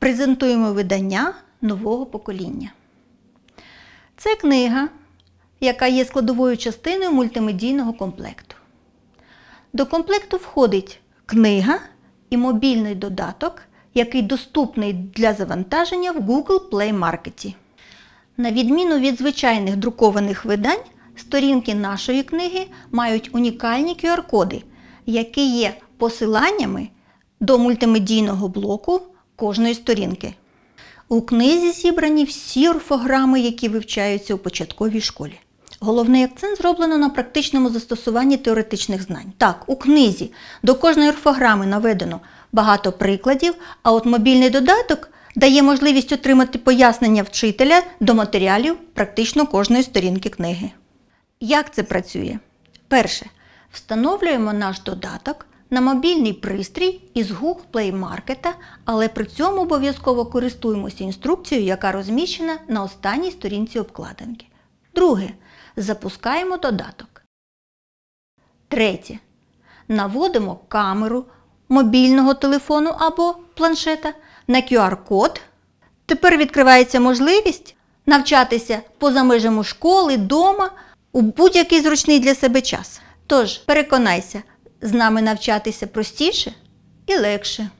презентуємо видання нового покоління. Це книга, яка є складовою частиною мультимедійного комплекту. До комплекту входить книга і мобільний додаток, який доступний для завантаження в Google Play Market. На відміну від звичайних друкованих видань, сторінки нашої книги мають унікальні QR-коди, які є посиланнями до мультимедійного блоку кожної сторінки. У книзі зібрані всі орфограми, які вивчаються у початковій школі. Головний акцент зроблено на практичному застосуванні теоретичних знань. Так, у книзі до кожної орфограми наведено багато прикладів, а от мобільний додаток дає можливість отримати пояснення вчителя до матеріалів практично кожної сторінки книги. Як це працює? Перше. Встановлюємо наш додаток на мобільний пристрій із Google Play Market, але при цьому обов'язково користуємося інструкцією, яка розміщена на останній сторінці обкладинки. Друге. Запускаємо додаток. Третє. Наводимо камеру мобільного телефону або планшета на QR-код. Тепер відкривається можливість навчатися поза межами школи, дома у будь-який зручний для себе час. Тож, переконайся, з нами навчатися простіше і легше.